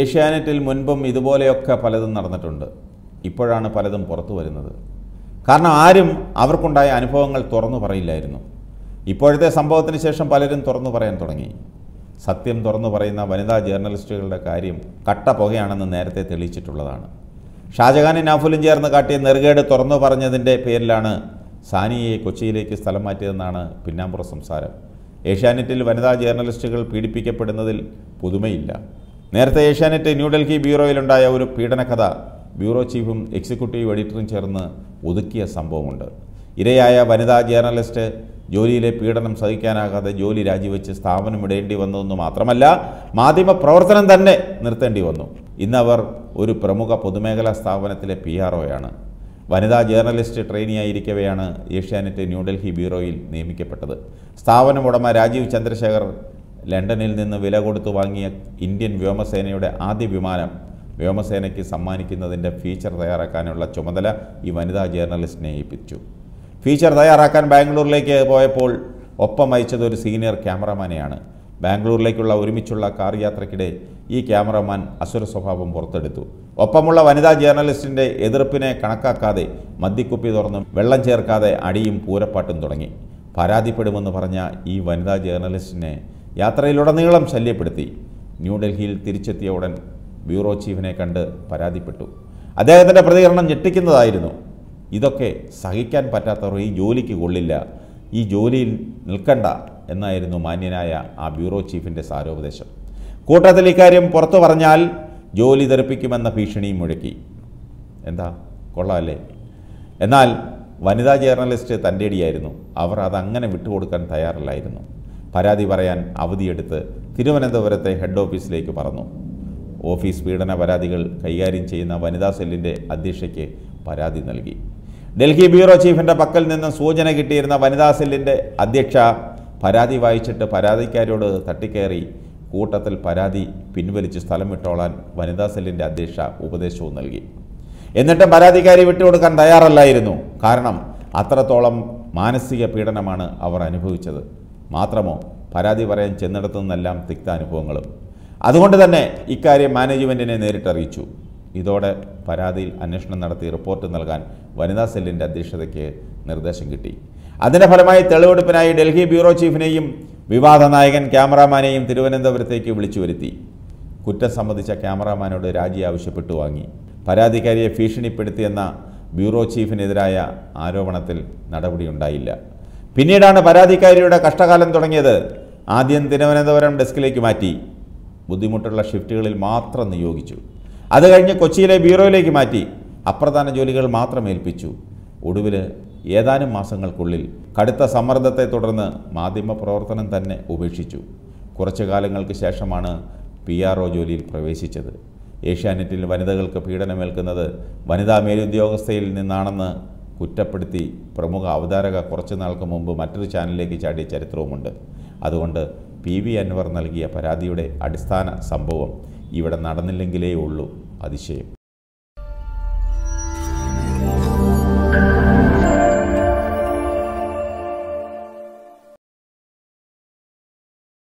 ഏഷ്യാനെറ്റിൽ മുൻപും ഇതുപോലെയൊക്കെ പലതും നടന്നിട്ടുണ്ട് ഇപ്പോഴാണ് പലതും പുറത്തു വരുന്നത് കാരണം ആരും അവർക്കുണ്ടായ അനുഭവങ്ങൾ തുറന്നു പറയില്ലായിരുന്നു ഇപ്പോഴത്തെ സംഭവത്തിന് ശേഷം പലരും തുറന്നു പറയാൻ തുടങ്ങി സത്യം തുറന്നു പറയുന്ന വനിതാ ജേർണലിസ്റ്റുകളുടെ കാര്യം കട്ട പുകയാണെന്ന് നേരത്തെ തെളിയിച്ചിട്ടുള്ളതാണ് ഷാജഹാനും നാഫുലും ചേർന്ന് കാട്ടിയ നെറുകേട് തുറന്നു പറഞ്ഞതിൻ്റെ പേരിലാണ് സാനിയെ കൊച്ചിയിലേക്ക് സ്ഥലം മാറ്റിയതെന്നാണ് പിന്നാമ്പുറ സംസാരം ഏഷ്യാനെറ്റിൽ വനിതാ ജേർണലിസ്റ്റുകൾ പീഡിപ്പിക്കപ്പെടുന്നതിൽ പുതുമയില്ല നേരത്തെ ഏഷ്യാനെറ്റ് ന്യൂഡൽഹി ബ്യൂറോയിലുണ്ടായ ഒരു പീഡനകഥ ബ്യൂറോ ചീഫും എക്സിക്യൂട്ടീവ് എഡിറ്ററും ചേർന്ന് ഒതുക്കിയ സംഭവമുണ്ട് ഇരയായ വനിതാ ജേർണലിസ്റ്റ് ജോലിയിലെ പീഡനം സഹിക്കാനാകാതെ ജോലി രാജിവെച്ച് സ്ഥാപനം ഇടേണ്ടി വന്നതെന്ന് മാത്രമല്ല മാധ്യമ പ്രവർത്തനം തന്നെ നിർത്തേണ്ടി വന്നു ഇന്നവർ ഒരു പ്രമുഖ പൊതുമേഖലാ സ്ഥാപനത്തിലെ പി ആർ ഒയാണ് വനിതാ ജേർണലിസ്റ്റ് ട്രെയിനിയായിരിക്കവെയാണ് ഏഷ്യാനെറ്റ് ന്യൂഡൽഹി ബ്യൂറോയിൽ നിയമിക്കപ്പെട്ടത് സ്ഥാപനം ഉടമ രാജീവ് ചന്ദ്രശേഖർ ലണ്ടനിൽ നിന്ന് വില കൊടുത്തു വാങ്ങിയ ഇന്ത്യൻ വ്യോമസേനയുടെ ആദ്യ വിമാനം വ്യോമസേനയ്ക്ക് സമ്മാനിക്കുന്നതിൻ്റെ ഫീച്ചർ തയ്യാറാക്കാനുള്ള ചുമതല ഈ വനിതാ ജേർണലിസ്റ്റിനെ ഏൽപ്പിച്ചു ഫീച്ചർ തയ്യാറാക്കാൻ ബാംഗ്ലൂരിലേക്ക് പോയപ്പോൾ ഒപ്പം അയച്ചത് ഒരു സീനിയർ ക്യാമറമാനെയാണ് ബാംഗ്ലൂരിലേക്കുള്ള ഒരുമിച്ചുള്ള കാർ യാത്രയ്ക്കിടെ ഈ ക്യാമറമാൻ അസുര സ്വഭാവം പുറത്തെടുത്തു ഒപ്പമുള്ള വനിതാ ജേർണലിസ്റ്റിൻ്റെ എതിർപ്പിനെ കണക്കാക്കാതെ മദ്യക്കുപ്പി തുറന്നും വെള്ളം ചേർക്കാതെ അടിയും പൂരപ്പാട്ടും തുടങ്ങി പരാതിപ്പെടുമെന്ന് പറഞ്ഞ ഈ വനിതാ ജേർണലിസ്റ്റിനെ യാത്രയിലുടനീളം ശല്യപ്പെടുത്തി ന്യൂഡൽഹിയിൽ തിരിച്ചെത്തിയ ഉടൻ ബ്യൂറോ ചീഫിനെ കണ്ട് പരാതിപ്പെട്ടു അദ്ദേഹത്തിൻ്റെ പ്രതികരണം ഞെട്ടിക്കുന്നതായിരുന്നു ഇതൊക്കെ സഹിക്കാൻ പറ്റാത്തവർ ഈ ജോലിക്ക് കൊള്ളില്ല ഈ ജോലിയിൽ നിൽക്കണ്ട എന്നായിരുന്നു മാന്യനായ ആ ബ്യൂറോ ചീഫിൻ്റെ സാരോപദേശം കൂട്ടത്തിൽ ഇക്കാര്യം പുറത്തു പറഞ്ഞാൽ ജോലി തെറിപ്പിക്കുമെന്ന ഭീഷണിയും മുഴക്കി എന്താ കൊള്ളാമല്ലേ എന്നാൽ വനിതാ ജേർണലിസ്റ്റ് തൻ്റെ അടിയായിരുന്നു അവർ അതങ്ങനെ വിട്ടുകൊടുക്കാൻ തയ്യാറില്ലായിരുന്നു പരാതി പറയാൻ അവധിയെടുത്ത് തിരുവനന്തപുരത്തെ ഹെഡ് ഓഫീസിലേക്ക് പറഞ്ഞു ഓഫീസ് പീഡന പരാതികൾ കൈകാര്യം ചെയ്യുന്ന വനിതാ സെല്ലിൻ്റെ അധ്യക്ഷയ്ക്ക് പരാതി നൽകി ഡൽഹി ബ്യൂറോ ചീഫിൻ്റെ പക്കൽ നിന്ന് സൂചന കിട്ടിയിരുന്ന വനിതാ സെല്ലിൻ്റെ അധ്യക്ഷ പരാതി വായിച്ചിട്ട് പരാതിക്കാരോട് തട്ടിക്കയറി കൂട്ടത്തിൽ പരാതി പിൻവലിച്ച് സ്ഥലം വിട്ടോളാൻ വനിതാ സെല്ലിൻ്റെ അധ്യക്ഷ ഉപദേശവും നൽകി എന്നിട്ടും പരാതിക്കാരി വിട്ടുകൊടുക്കാൻ തയ്യാറല്ലായിരുന്നു കാരണം അത്രത്തോളം മാനസിക പീഡനമാണ് അവർ അനുഭവിച്ചത് മാത്രമോ പരാതി പറയാൻ ചെന്നിടത്തുനിന്നെല്ലാം തിക്ത അനുഭവങ്ങളും അതുകൊണ്ട് തന്നെ ഇക്കാര്യം മാനേജ്മെൻറ്റിനെ നേരിട്ടറിയിച്ചു ഇതോടെ പരാതിയിൽ അന്വേഷണം നടത്തി റിപ്പോർട്ട് നൽകാൻ വനിതാ സെല്ലിൻ്റെ അധ്യക്ഷതയ്ക്ക് നിർദ്ദേശം കിട്ടി അതിൻ്റെ ഫലമായി തെളിവെടുപ്പിനായി ഡൽഹി ബ്യൂറോ ചീഫിനെയും വിവാദ നായകൻ ക്യാമറാമാനെയും തിരുവനന്തപുരത്തേക്ക് വിളിച്ചു വരുത്തി കുറ്റം സംബന്ധിച്ച ക്യാമറാമാനോട് രാജി ആവശ്യപ്പെട്ടു വാങ്ങി പരാതിക്കാരിയെ ഭീഷണിപ്പെടുത്തിയെന്ന ബ്യൂറോ ചീഫിനെതിരായ ആരോപണത്തിൽ നടപടിയുണ്ടായില്ല പിന്നീടാണ് പരാതിക്കാരിയുടെ കഷ്ടകാലം തുടങ്ങിയത് ആദ്യം തിരുവനന്തപുരം ഡെസ്കിലേക്ക് മാറ്റി ബുദ്ധിമുട്ടുള്ള ഷിഫ്റ്റുകളിൽ മാത്രം നിയോഗിച്ചു അത് കഴിഞ്ഞ് കൊച്ചിയിലെ ബ്യൂറോയിലേക്ക് മാറ്റി അപ്രധാന ജോലികൾ മാത്രം ഏൽപ്പിച്ചു ഒടുവിൽ ഏതാനും മാസങ്ങൾക്കുള്ളിൽ കടുത്ത സമ്മർദ്ദത്തെ തുടർന്ന് മാധ്യമ പ്രവർത്തനം തന്നെ ഉപേക്ഷിച്ചു കുറച്ചു കാലങ്ങൾക്ക് ശേഷമാണ് പി ആർ ഒ ജോലിയിൽ പ്രവേശിച്ചത് ഏഷ്യാനെറ്റിൽ വനിതകൾക്ക് പീഡനമേൽക്കുന്നത് വനിതാ മേലുദ്യോഗസ്ഥയിൽ നിന്നാണെന്ന് കുറ്റപ്പെടുത്തി പ്രമുഖ അവതാരക കുറച്ചു നാൾക്ക് മുമ്പ് മറ്റൊരു ചാനലിലേക്ക് ചാടിയ ചരിത്രവുമുണ്ട് അതുകൊണ്ട് പി വി അൻവർ നൽകിയ പരാതിയുടെ അടിസ്ഥാന സംഭവം ഇവിടെ നടന്നില്ലെങ്കിലേ ഉള്ളൂ അതിശയം